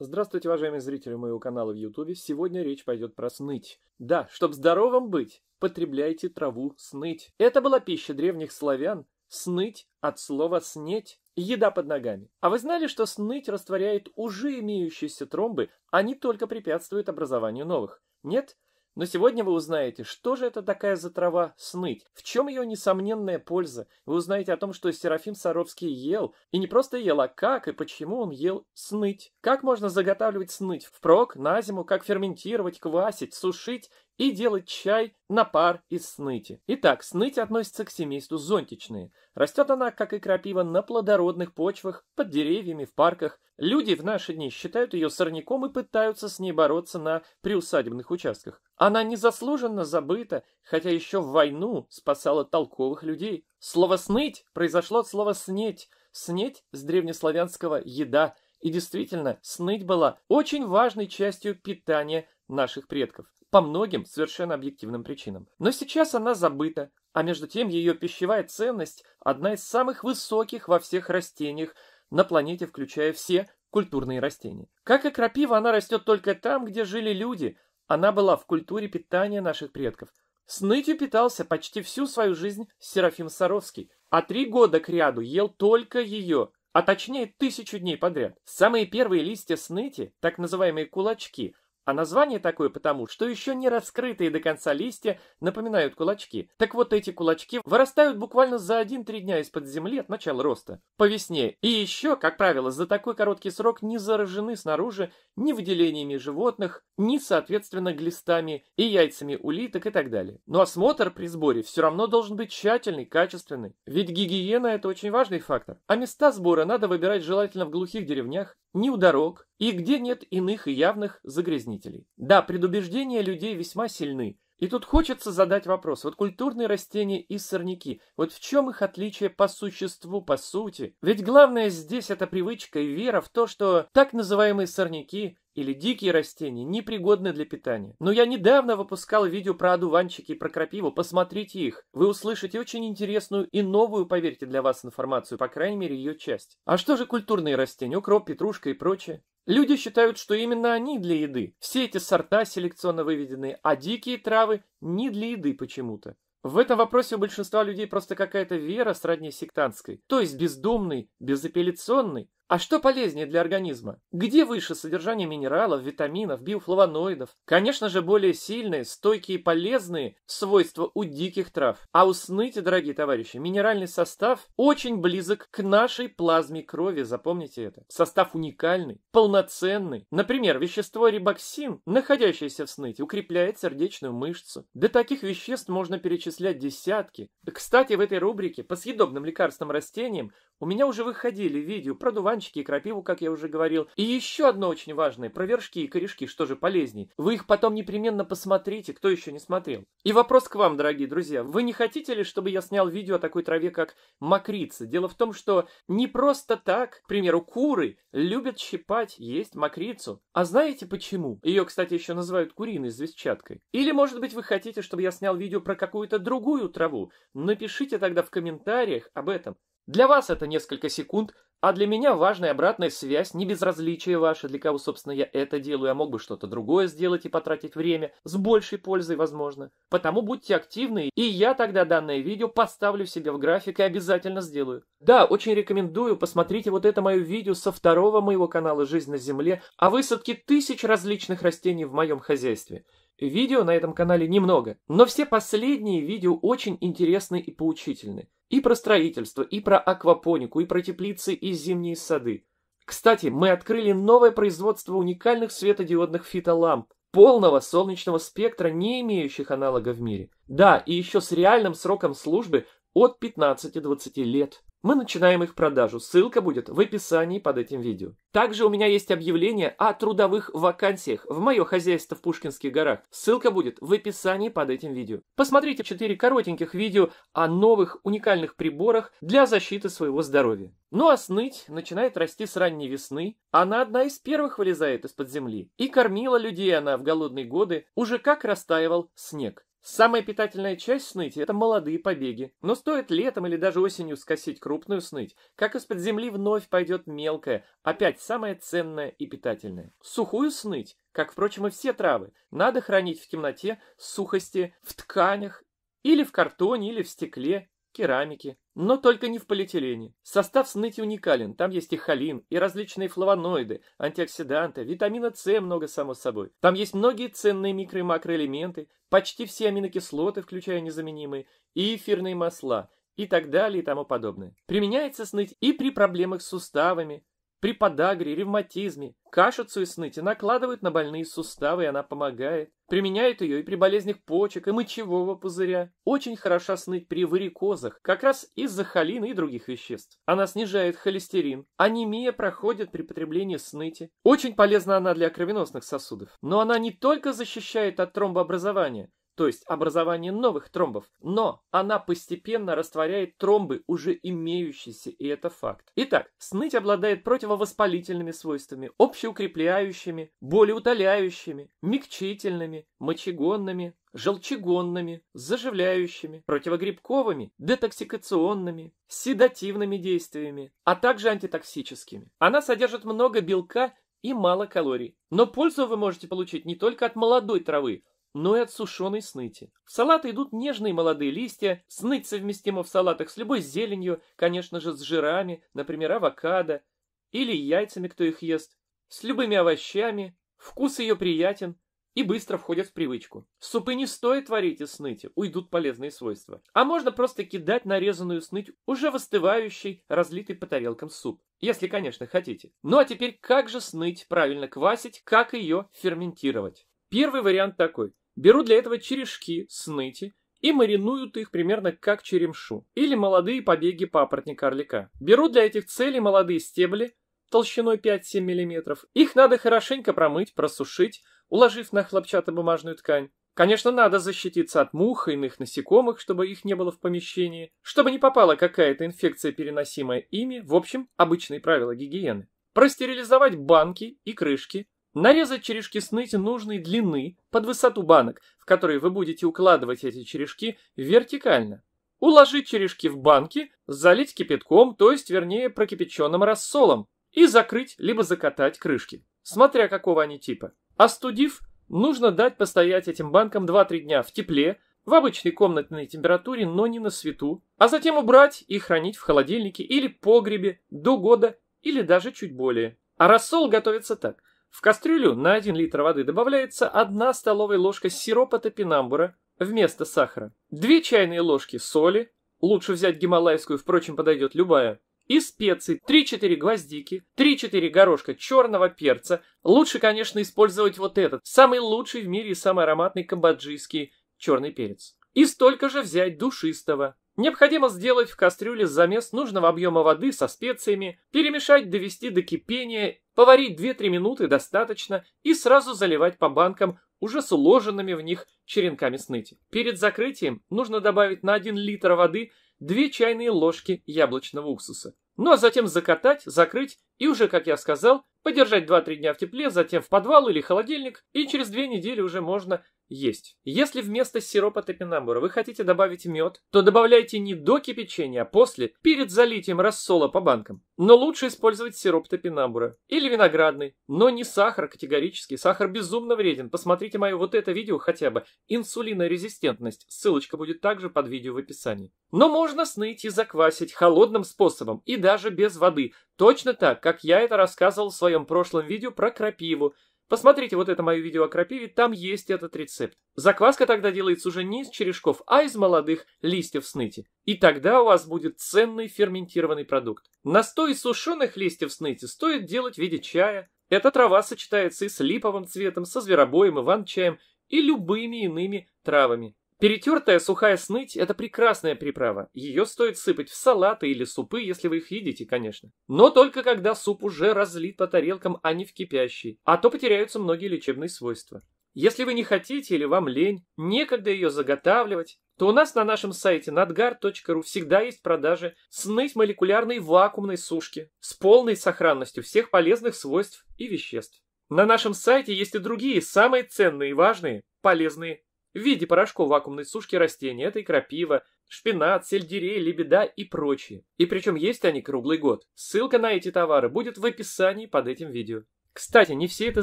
Здравствуйте, уважаемые зрители моего канала в Ютубе. Сегодня речь пойдет про сныть. Да, чтобы здоровым быть, потребляйте траву сныть. Это была пища древних славян. Сныть от слова «снеть» – еда под ногами. А вы знали, что сныть растворяет уже имеющиеся тромбы, а не только препятствует образованию новых? Нет? Но сегодня вы узнаете, что же это такая за трава сныть, в чем ее несомненная польза. Вы узнаете о том, что Серафим Саровский ел, и не просто ел, а как и почему он ел сныть. Как можно заготавливать сныть впрок, на зиму, как ферментировать, квасить, сушить и делать чай на пар из сныти. Итак, сныть относится к семейству зонтичные. Растет она, как и крапива, на плодородных почвах, под деревьями, в парках. Люди в наши дни считают ее сорняком и пытаются с ней бороться на приусадебных участках. Она незаслуженно забыта, хотя еще в войну спасала толковых людей. Слово «сныть» произошло от слова «снеть». «Снеть» с древнеславянского «еда», и действительно, сныть была очень важной частью питания наших предков по многим совершенно объективным причинам. Но сейчас она забыта, а между тем ее пищевая ценность одна из самых высоких во всех растениях на планете, включая все культурные растения. Как и крапива, она растет только там, где жили люди. Она была в культуре питания наших предков. Снытью питался почти всю свою жизнь Серафим Саровский, а три года кряду ел только ее, а точнее тысячу дней подряд. Самые первые листья сныти, так называемые кулачки – а название такое потому, что еще не раскрытые до конца листья напоминают кулачки. Так вот эти кулачки вырастают буквально за 1-3 дня из-под земли от начала роста, по весне. И еще, как правило, за такой короткий срок не заражены снаружи ни выделениями животных, ни, соответственно, глистами и яйцами улиток и так далее. Но осмотр при сборе все равно должен быть тщательный, качественный. Ведь гигиена это очень важный фактор. А места сбора надо выбирать желательно в глухих деревнях, ни у дорог и где нет иных и явных загрязнителей. Да, предубеждения людей весьма сильны. И тут хочется задать вопрос. Вот культурные растения и сорняки, вот в чем их отличие по существу, по сути? Ведь главное здесь это привычка и вера в то, что так называемые сорняки или дикие растения непригодны для питания. Но я недавно выпускал видео про одуванчики и про крапиву, посмотрите их. Вы услышите очень интересную и новую, поверьте, для вас информацию, по крайней мере ее часть. А что же культурные растения, укроп, петрушка и прочее? Люди считают, что именно они для еды. Все эти сорта селекционно выведены, а дикие травы не для еды почему-то. В этом вопросе у большинства людей просто какая-то вера сродни сектантской, то есть бездумной, безапелляционной. А что полезнее для организма? Где выше содержание минералов, витаминов, биофлавоноидов? Конечно же, более сильные, стойкие и полезные свойства у диких трав. А у сныти, дорогие товарищи, минеральный состав очень близок к нашей плазме крови, запомните это. Состав уникальный, полноценный. Например, вещество рибоксин, находящееся в сныте, укрепляет сердечную мышцу. До таких веществ можно перечислять десятки. Кстати, в этой рубрике по съедобным лекарственным растениям у меня уже выходили видео про дувание одуванчики и крапиву, как я уже говорил. И еще одно очень важное, про вершки и корешки, что же полезней. Вы их потом непременно посмотрите, кто еще не смотрел. И вопрос к вам, дорогие друзья. Вы не хотите ли, чтобы я снял видео о такой траве, как мокрица? Дело в том, что не просто так, к примеру, куры любят щипать, есть мокрицу. А знаете почему? Ее, кстати, еще называют куриной звездчаткой. Или, может быть, вы хотите, чтобы я снял видео про какую-то другую траву? Напишите тогда в комментариях об этом. Для вас это несколько секунд – а для меня важная обратная связь, не безразличие ваше, для кого, собственно, я это делаю, я а мог бы что-то другое сделать и потратить время, с большей пользой, возможно. Потому будьте активны, и я тогда данное видео поставлю себе в график и обязательно сделаю. Да, очень рекомендую, посмотрите вот это мое видео со второго моего канала «Жизнь на Земле» о а высадке тысяч различных растений в моем хозяйстве. Видео на этом канале немного, но все последние видео очень интересны и поучительны. И про строительство, и про аквапонику, и про теплицы и зимние сады. Кстати, мы открыли новое производство уникальных светодиодных фитоламп, полного солнечного спектра, не имеющих аналога в мире. Да, и еще с реальным сроком службы от 15-20 лет. Мы начинаем их продажу, ссылка будет в описании под этим видео. Также у меня есть объявление о трудовых вакансиях в мое хозяйство в Пушкинских горах. Ссылка будет в описании под этим видео. Посмотрите 4 коротеньких видео о новых уникальных приборах для защиты своего здоровья. Ну а сныть начинает расти с ранней весны. Она одна из первых вылезает из-под земли. И кормила людей она в голодные годы уже как растаивал снег. Самая питательная часть сныти – это молодые побеги. Но стоит летом или даже осенью скосить крупную сныть, как из-под земли вновь пойдет мелкая, опять самая ценная и питательная. Сухую сныть, как, впрочем, и все травы, надо хранить в темноте, сухости, в тканях или в картоне, или в стекле, керамики, но только не в полиэтилене. Состав сныти уникален, там есть и холин, и различные флавоноиды, антиоксиданты, витамина С много само собой. Там есть многие ценные микро- и макроэлементы, почти все аминокислоты, включая незаменимые, и эфирные масла, и так далее и тому подобное. Применяется сныть и при проблемах с суставами, при подагре, ревматизме, кашицу и сныте накладывают на больные суставы, и она помогает. Применяют ее и при болезнях почек, и мочевого пузыря. Очень хороша сныть при варикозах, как раз из-за холина и других веществ. Она снижает холестерин. Анемия проходит при потреблении сныти. Очень полезна она для кровеносных сосудов. Но она не только защищает от тромбообразования, то есть образование новых тромбов, но она постепенно растворяет тромбы, уже имеющиеся, и это факт. Итак, сныть обладает противовоспалительными свойствами, общеукрепляющими, болеутоляющими, мягчительными, мочегонными, желчегонными, заживляющими, противогрибковыми, детоксикационными, седативными действиями, а также антитоксическими. Она содержит много белка и мало калорий. Но пользу вы можете получить не только от молодой травы, но и от сушеной сныти. В салаты идут нежные молодые листья, сныть совместима в салатах с любой зеленью, конечно же, с жирами, например, авокадо, или яйцами, кто их ест, с любыми овощами, вкус ее приятен и быстро входят в привычку. Супы не стоит варить из сныти, уйдут полезные свойства. А можно просто кидать нарезанную сныть уже в остывающий, разлитый по тарелкам суп. Если, конечно, хотите. Ну а теперь как же сныть правильно квасить, как ее ферментировать? Первый вариант такой. Беру для этого черешки, сныти и маринуют их примерно как черемшу или молодые побеги папоротника-орлика. Беру для этих целей молодые стебли толщиной 5-7 мм. Их надо хорошенько промыть, просушить, уложив на хлопчатобумажную ткань. Конечно, надо защититься от мух и иных насекомых, чтобы их не было в помещении, чтобы не попала какая-то инфекция, переносимая ими, в общем, обычные правила гигиены. Простерилизовать банки и крышки, Нарезать черешки сныти нужной длины под высоту банок, в которые вы будете укладывать эти черешки вертикально. Уложить черешки в банки, залить кипятком, то есть, вернее, прокипяченным рассолом, и закрыть либо закатать крышки, смотря какого они типа. Остудив, нужно дать постоять этим банкам 2-3 дня в тепле, в обычной комнатной температуре, но не на свету, а затем убрать и хранить в холодильнике или погребе до года или даже чуть более. А рассол готовится так. В кастрюлю на 1 литр воды добавляется 1 столовая ложка сиропа топинамбура вместо сахара, 2 чайные ложки соли, лучше взять гималайскую, впрочем, подойдет любая, и специи 3-4 гвоздики, 3-4 горошка черного перца. Лучше, конечно, использовать вот этот, самый лучший в мире и самый ароматный камбоджийский черный перец. И столько же взять душистого, Необходимо сделать в кастрюле замес нужного объема воды со специями, перемешать, довести до кипения, поварить 2-3 минуты достаточно и сразу заливать по банкам уже с уложенными в них черенками сныти. Перед закрытием нужно добавить на 1 литр воды 2 чайные ложки яблочного уксуса. Ну а затем закатать, закрыть и уже, как я сказал, подержать 2-3 дня в тепле, затем в подвал или холодильник, и через 2 недели уже можно есть. Если вместо сиропа топинамбура вы хотите добавить мед, то добавляйте не до кипячения, а после, перед залитием рассола по банкам. Но лучше использовать сироп топинамбура или виноградный, но не сахар категорически. Сахар безумно вреден. Посмотрите мое вот это видео хотя бы. Инсулинорезистентность. Ссылочка будет также под видео в описании. Но можно сныть и заквасить холодным способом и даже без воды. Точно так, как я это рассказывал в своем прошлом видео про крапиву. Посмотрите вот это мое видео о крапиве, там есть этот рецепт. Закваска тогда делается уже не из черешков, а из молодых листьев сныти. И тогда у вас будет ценный ферментированный продукт. Настой из сушеных листьев сныти стоит делать в виде чая. Эта трава сочетается и с липовым цветом, со зверобоем, иван-чаем и любыми иными травами. Перетертая сухая сныть – это прекрасная приправа. Ее стоит сыпать в салаты или супы, если вы их едите, конечно. Но только когда суп уже разлит по тарелкам, а не в кипящий. А то потеряются многие лечебные свойства. Если вы не хотите или вам лень, некогда ее заготавливать, то у нас на нашем сайте nadgar.ru всегда есть продажи сныть молекулярной вакуумной сушки с полной сохранностью всех полезных свойств и веществ. На нашем сайте есть и другие самые ценные и важные полезные в виде порошков вакуумной сушки растений. Это и крапива, шпинат, сельдерей, лебеда и прочие. И причем есть они круглый год. Ссылка на эти товары будет в описании под этим видео. Кстати, не все это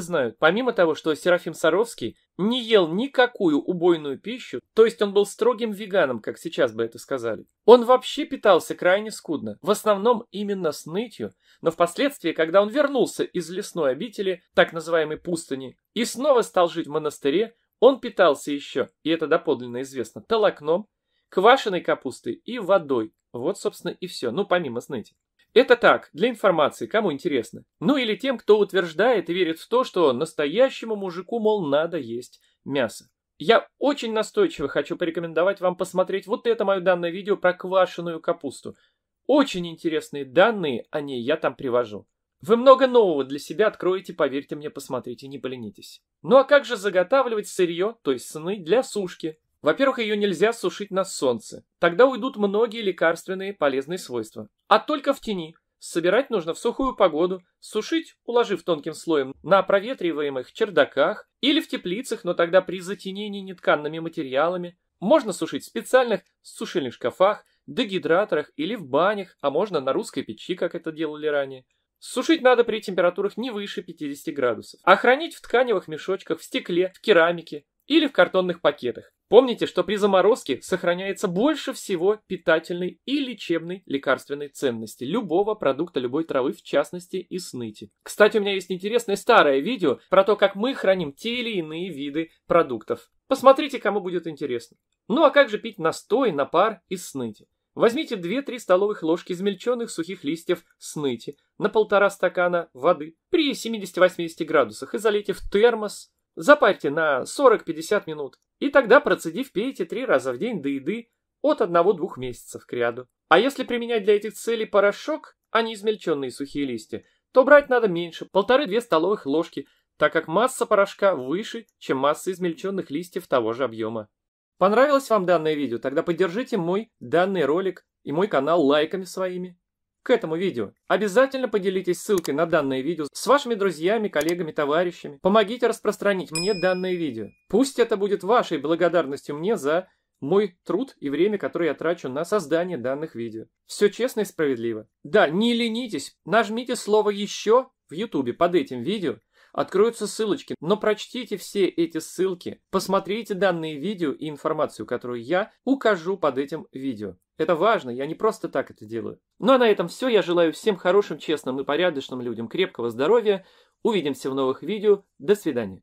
знают. Помимо того, что Серафим Саровский не ел никакую убойную пищу, то есть он был строгим веганом, как сейчас бы это сказали, он вообще питался крайне скудно, в основном именно снытью, но впоследствии, когда он вернулся из лесной обители, так называемой пустыни, и снова стал жить в монастыре, он питался еще, и это доподлинно известно, толокном, квашеной капустой и водой. Вот, собственно, и все, ну, помимо сныти. Это так, для информации, кому интересно. Ну или тем, кто утверждает и верит в то, что настоящему мужику, мол, надо есть мясо. Я очень настойчиво хочу порекомендовать вам посмотреть вот это мое данное видео про квашеную капусту. Очень интересные данные о а ней я там привожу. Вы много нового для себя откроете, поверьте мне, посмотрите, не поленитесь. Ну а как же заготавливать сырье, то есть сны, для сушки? Во-первых, ее нельзя сушить на солнце. Тогда уйдут многие лекарственные полезные свойства. А только в тени. Собирать нужно в сухую погоду, сушить, уложив тонким слоем, на проветриваемых чердаках или в теплицах, но тогда при затенении нетканными материалами. Можно сушить в специальных сушильных шкафах, дегидраторах или в банях, а можно на русской печи, как это делали ранее. Сушить надо при температурах не выше 50 градусов. А хранить в тканевых мешочках, в стекле, в керамике или в картонных пакетах. Помните, что при заморозке сохраняется больше всего питательной и лечебной лекарственной ценности любого продукта, любой травы, в частности и сныти. Кстати, у меня есть интересное старое видео про то, как мы храним те или иные виды продуктов. Посмотрите, кому будет интересно. Ну а как же пить настой, напар из сныти? Возьмите 2-3 столовых ложки измельченных сухих листьев сныти на полтора стакана воды при 70-80 градусах и залейте в термос. Запарьте на 40-50 минут. И тогда, процедив, пейте 3 раза в день до еды от 1-2 месяцев к ряду. А если применять для этих целей порошок, а не измельченные сухие листья, то брать надо меньше, 1,5-2 столовых ложки, так как масса порошка выше, чем масса измельченных листьев того же объема. Понравилось вам данное видео? Тогда поддержите мой данный ролик и мой канал лайками своими. К этому видео обязательно поделитесь ссылкой на данное видео с вашими друзьями, коллегами, товарищами. Помогите распространить мне данное видео. Пусть это будет вашей благодарностью мне за мой труд и время, которое я трачу на создание данных видео. Все честно и справедливо. Да, не ленитесь, нажмите слово «Еще» в YouTube под этим видео Откроются ссылочки, но прочтите все эти ссылки, посмотрите данные видео и информацию, которую я укажу под этим видео. Это важно, я не просто так это делаю. Ну а на этом все. Я желаю всем хорошим, честным и порядочным людям крепкого здоровья. Увидимся в новых видео. До свидания.